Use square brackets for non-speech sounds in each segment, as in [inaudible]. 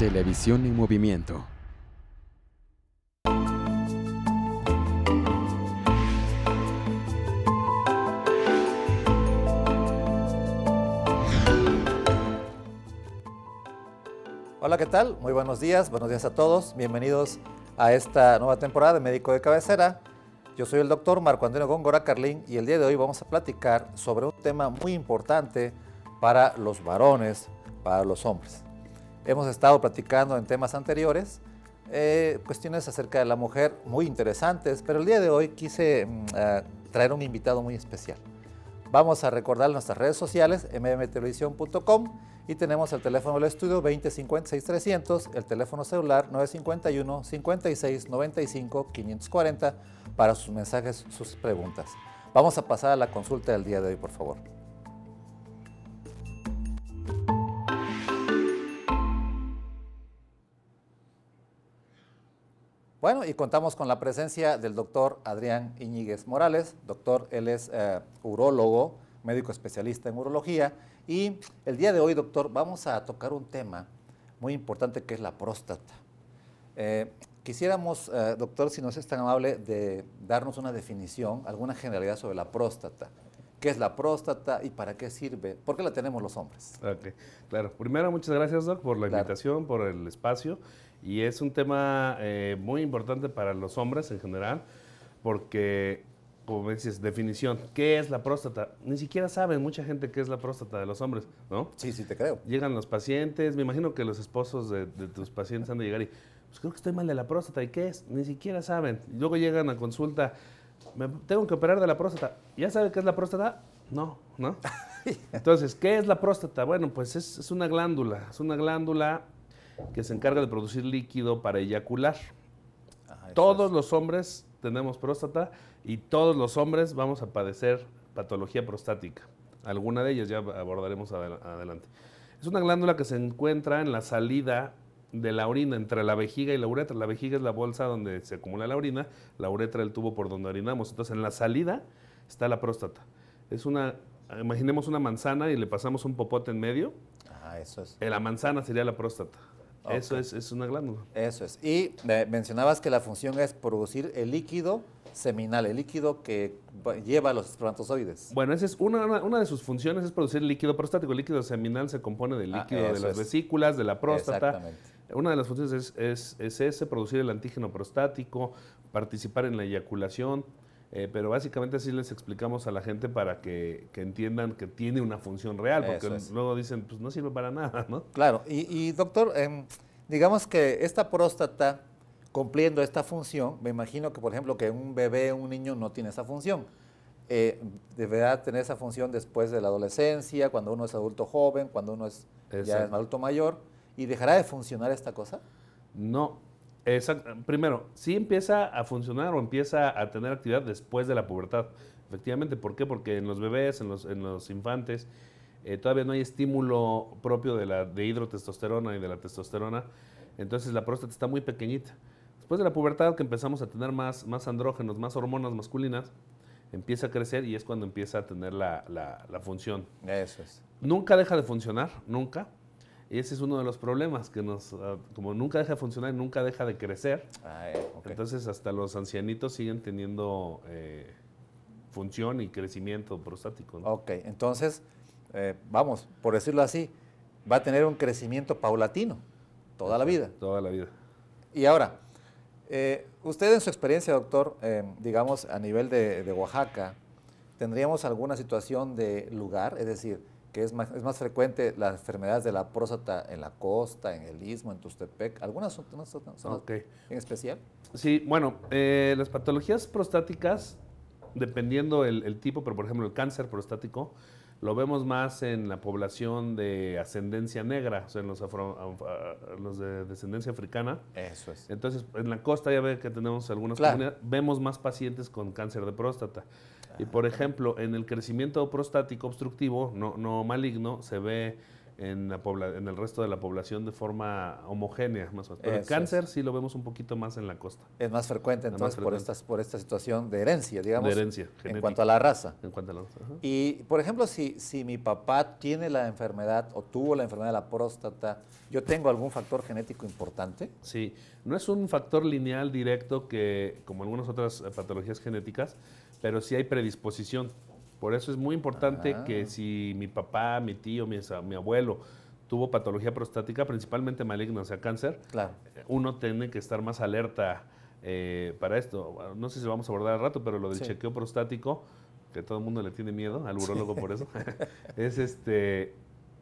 Televisión en movimiento. Hola, ¿qué tal? Muy buenos días, buenos días a todos. Bienvenidos a esta nueva temporada de Médico de Cabecera. Yo soy el doctor Marco Antonio Góngora Carlín y el día de hoy vamos a platicar sobre un tema muy importante para los varones, para los hombres. Hemos estado platicando en temas anteriores eh, cuestiones acerca de la mujer muy interesantes, pero el día de hoy quise mm, eh, traer un invitado muy especial. Vamos a recordar nuestras redes sociales, mmtelevisión.com y tenemos el teléfono del estudio 2050 300, el teléfono celular 951-5695-540 para sus mensajes, sus preguntas. Vamos a pasar a la consulta del día de hoy, por favor. Bueno, y contamos con la presencia del doctor Adrián Iñiguez Morales. Doctor, él es eh, urólogo, médico especialista en urología. Y el día de hoy, doctor, vamos a tocar un tema muy importante que es la próstata. Eh, quisiéramos, eh, doctor, si nos es tan amable, de darnos una definición, alguna generalidad sobre la próstata qué es la próstata y para qué sirve, por qué la tenemos los hombres. Okay. Claro, primero muchas gracias Doc por la invitación, por el espacio y es un tema eh, muy importante para los hombres en general porque, como dices, definición, ¿qué es la próstata? Ni siquiera saben mucha gente qué es la próstata de los hombres, ¿no? Sí, sí, te creo. Llegan los pacientes, me imagino que los esposos de, de tus pacientes han de llegar y, pues creo que estoy mal de la próstata, ¿y qué es? Ni siquiera saben. Luego llegan a consulta me tengo que operar de la próstata. ¿Ya sabe qué es la próstata? No, ¿no? [laughs] Entonces, ¿qué es la próstata? Bueno, pues es, una glándula, es una glándula que se encarga de producir líquido para eyacular. Ah, todos los hombres tenemos próstata y todos los hombres vamos a padecer patología prostática. Alguna de ellas ya abordaremos adelante. Es una glándula que se encuentra en la salida de la orina entre la vejiga y la uretra. La vejiga es la bolsa donde se acumula la orina, la uretra el tubo por donde orinamos. Entonces, en la salida está la próstata. Es una, imaginemos una manzana y le pasamos un popote en medio. Ah, eso es. Eh, la manzana sería la próstata. Eso es, es una glándula. Eso es. Y mencionabas que la función es producir el líquido seminal, el líquido que lleva los espermatozoides. Bueno, esa es una, una, de sus funciones es producir líquido prostático. El líquido seminal se compone del ah, líquido de las vesículas, de la próstata. Exactamente una de las funciones es, ese, producir el antígeno prostático, participar en la eyaculación, eh, pero básicamente así les explicamos a la gente para que, entiendan que tiene una función real, porque luego dicen, pues no sirve para nada, ¿no? Claro, y, doctor, em, digamos que esta próstata cumpliendo esta función, me imagino que por ejemplo que un bebé, un niño no tiene esa función. Eh, deberá tener esa función después de la adolescencia, cuando uno es adulto joven, cuando uno es ya es adulto mayor. ¿Y dejará de funcionar esta cosa? No. Primero, sí empieza a funcionar o empieza a tener actividad después de la pubertad. Efectivamente, ¿por qué? Porque en los bebés, en los, infantes, eh, todavía no hay estímulo propio de la de hidrotestosterona y de la testosterona. Entonces la próstata está muy pequeñita. Después de la pubertad, que empezamos a tener más, más andrógenos, más hormonas masculinas, empieza a crecer y es cuando empieza a tener la, la función. Eso es. Nunca deja de funcionar, nunca, y ese es uno de los problemas que nos, ah, como nunca deja de funcionar, nunca deja de crecer. Ah, eh, entonces hasta los ancianitos siguen teniendo eh, función y crecimiento prostático. Ok, entonces, eh, vamos, por decirlo así, va a tener un crecimiento paulatino toda la vida. Toda la vida. Y ahora, usted en su experiencia, doctor, digamos a nivel de Oaxaca, ¿tendríamos alguna situación de lugar? Es decir, que es más, es más frecuente las enfermedades de la próstata en la costa, en el istmo, en Tustepec. ¿Algunas son, en especial? Sí, bueno, eh, las patologías prostáticas, dependiendo el, el, tipo, pero por ejemplo el cáncer prostático, lo vemos más en la población de ascendencia negra, o sea, en los, afro, ah, los de descendencia africana. Eso es. Entonces, en la costa ya ve que tenemos algunas comunidades, vemos más pacientes con cáncer de próstata. Y ah, por ejemplo, en el crecimiento prostático obstructivo, no, no maligno, se ve en, la en el resto de la población de forma homogénea, más o menos. Pero el cáncer sí lo vemos un poquito más en la costa. Es más frecuente entonces Por, estas, por esta situación de herencia, digamos. herencia, En cuanto a la raza. En cuanto a la Y, por ejemplo, si, si mi papá tiene la enfermedad o tuvo la enfermedad de la próstata, ¿yo tengo algún factor genético importante? Sí, no es un factor lineal directo que, como algunas otras eh, patologías genéticas, pero sí hay predisposición. Por eso es muy importante que ah. si mi papá, mi tío, mi, abuelo tuvo patología prostática, principalmente maligna, o sea, cáncer, uno tiene que estar más alerta eh, para esto. No sé si lo vamos a abordar al rato, pero lo del chequeo prostático, que todo el mundo le tiene miedo al urólogo por eso, [laughs] es este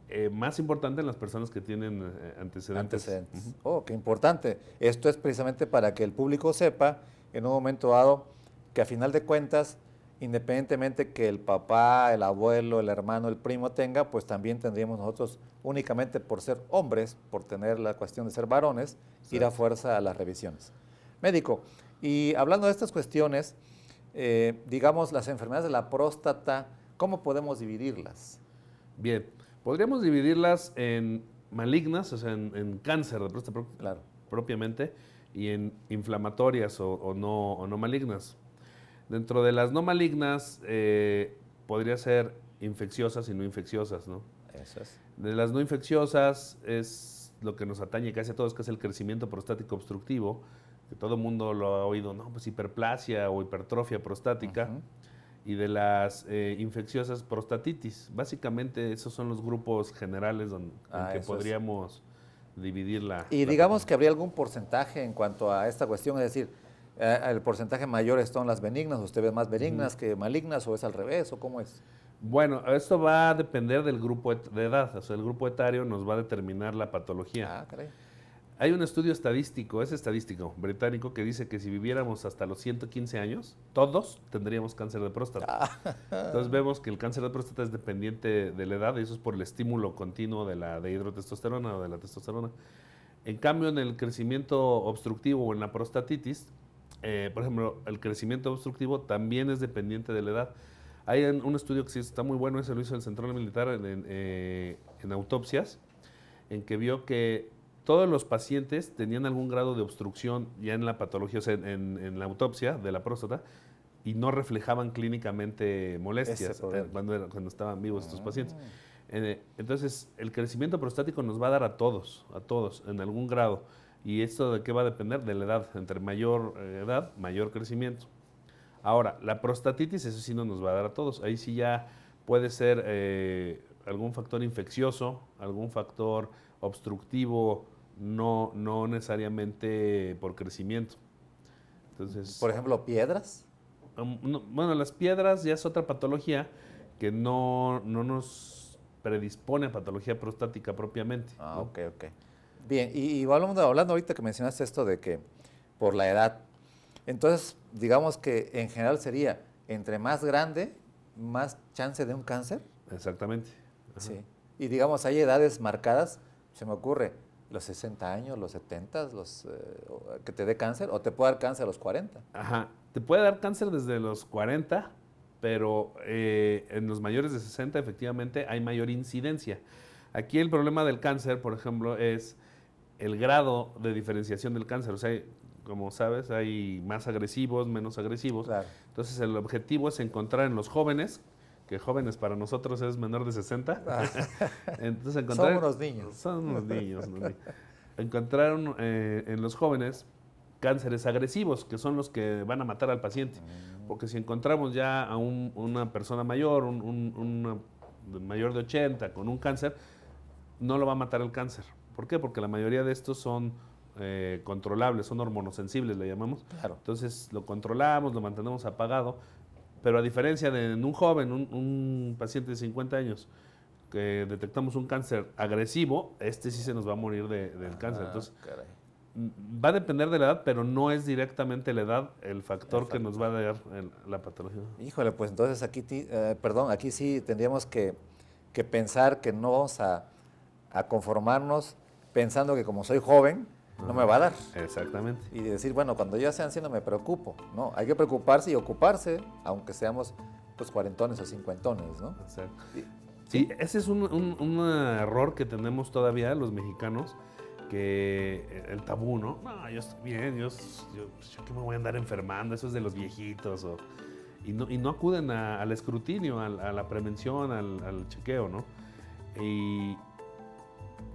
eh, más importante en las personas que tienen eh, antecedentes. Antecedentes. Oh, qué importante. Esto es precisamente para que el público sepa en un momento dado que a final de cuentas independientemente que el papá, el abuelo, el hermano, el primo tenga, pues también tendríamos nosotros, únicamente por ser hombres, por tener la cuestión de ser varones, ir a fuerza a las revisiones. Médico, y hablando de estas cuestiones, eh, digamos, las enfermedades de la próstata, ¿cómo podemos dividirlas? Bien, podríamos dividirlas en malignas, o sea, en, cáncer de próstata propiamente, y en inflamatorias o no malignas. Dentro de las no malignas, eh, podría ser infecciosas y no infecciosas, ¿no? Eso es. De las no infecciosas es lo que nos atañe casi a todos, que es el crecimiento prostático obstructivo, que todo el mundo lo ha oído, ¿no? Pues hiperplasia o hipertrofia prostática. Y de las eh, infecciosas, prostatitis. Básicamente esos son los grupos generales donde, en ah, que podríamos dividirla. dividir la... Y digamos que habría algún porcentaje en cuanto a esta cuestión, es decir, eh, el porcentaje mayor son las benignas, usted ve más benignas que malignas o es al revés o cómo es? Bueno, esto va a depender del grupo de edad, o sea, el grupo etario nos va a determinar la patología. Ah, Hay un estudio estadístico, es estadístico, británico, que dice que si viviéramos hasta los 115 años, todos tendríamos cáncer de próstata. Ah. Entonces vemos que el cáncer de próstata es dependiente de la edad, y eso es por el estímulo continuo de la de hidrotestosterona o de la testosterona. En cambio, en el crecimiento obstructivo o en la prostatitis, eh, por ejemplo, el crecimiento obstructivo también es dependiente de la edad. Hay un estudio que sí está muy bueno, ese lo hizo el Central Militar eh, en, autopsias, en que vio que todos los pacientes tenían algún grado de obstrucción ya en la patología, o sea, en, la autopsia de la próstata, y no reflejaban clínicamente molestias eh, cuando, estaban vivos estos ah. pacientes. Entonces, el crecimiento prostático nos va a dar a todos, a todos, en algún grado. ¿Y esto de qué va a depender? De la edad. Entre mayor eh, edad, mayor crecimiento. Ahora, la prostatitis, eso sí no nos va a dar a todos. Ahí sí ya puede ser eh, algún factor infeccioso, algún factor obstructivo, no, no necesariamente por crecimiento. Entonces, por ejemplo, piedras. Um, bueno, las piedras ya es otra patología que no, no nos predispone a patología prostática propiamente. Ah, ok, ok. Bien, y, y hablando, hablando ahorita que mencionaste esto de que por la edad, entonces digamos que en general sería, entre más grande, más chance de un cáncer. Exactamente. Sí. Y digamos, hay edades marcadas, se me ocurre, los 60 años, los 70, los, eh, que te dé cáncer, o te puede dar cáncer a los 40. Ajá, te puede dar cáncer desde los 40, pero eh, en los mayores de 60 efectivamente hay mayor incidencia. Aquí el problema del cáncer, por ejemplo, es el grado de diferenciación del cáncer. O sea, como sabes, hay más agresivos, menos agresivos. Entonces, el objetivo es encontrar en los jóvenes, que jóvenes para nosotros es menor de 60. Ah. [laughs] Entonces, encontrar, son unos niños. Son unos niños. encontrar eh, en los jóvenes cánceres agresivos, que son los que van a matar al paciente. Mm. Porque si encontramos ya a una persona mayor, un, mayor de 80, con un cáncer, no lo va a matar el cáncer ¿Por qué? Porque la mayoría de estos son eh, controlables, son hormonosensibles, le llamamos. Entonces lo controlamos, lo mantenemos apagado, pero a diferencia de un joven, un, paciente de 50 años, que detectamos un cáncer agresivo, este sí se nos va a morir del ah, cáncer. Entonces, va a depender de la edad, pero no es directamente la edad el factor, que nos va a dar la patología. Híjole, pues entonces aquí, eh, perdón, aquí sí tendríamos que, pensar que no vamos a, a conformarnos pensando que como soy joven, no me va a dar. Exactamente. Y decir, bueno, cuando yo sea anciano me preocupo, ¿no? Hay que preocuparse y ocuparse, aunque seamos pues cuarentones o cincuentones, ¿no? Exacto. Sí, ese es un, un, error que tenemos todavía los mexicanos, que el tabú, ¿no? No, yo estoy bien, yo, yo, pues, yo me voy a andar enfermando, eso es de los viejitos, o, y, no, y no acuden al escrutinio, a, la prevención, al, al chequeo, ¿no? Y,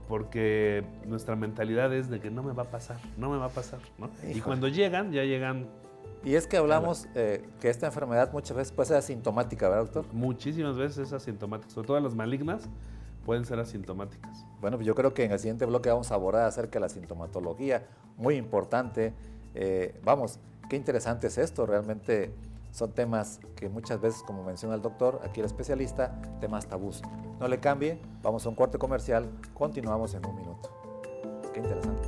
porque nuestra mentalidad es de que no me va a pasar, no me va a pasar, ¿no? Y cuando llegan, ya llegan. Y es que hablamos eh, que esta enfermedad muchas veces puede ser asintomática, ¿verdad, doctor? Muchísimas veces es asintomática, sobre todo las malignas pueden ser asintomáticas. Bueno, pues yo creo que en el siguiente bloque vamos a abordar acerca de la sintomatología, muy importante. Eh, vamos, qué interesante es esto, realmente son temas que muchas veces, como menciona el doctor, aquí el especialista, temas tabús. No le cambie, vamos a un corte comercial, continuamos en un minuto. Qué interesante.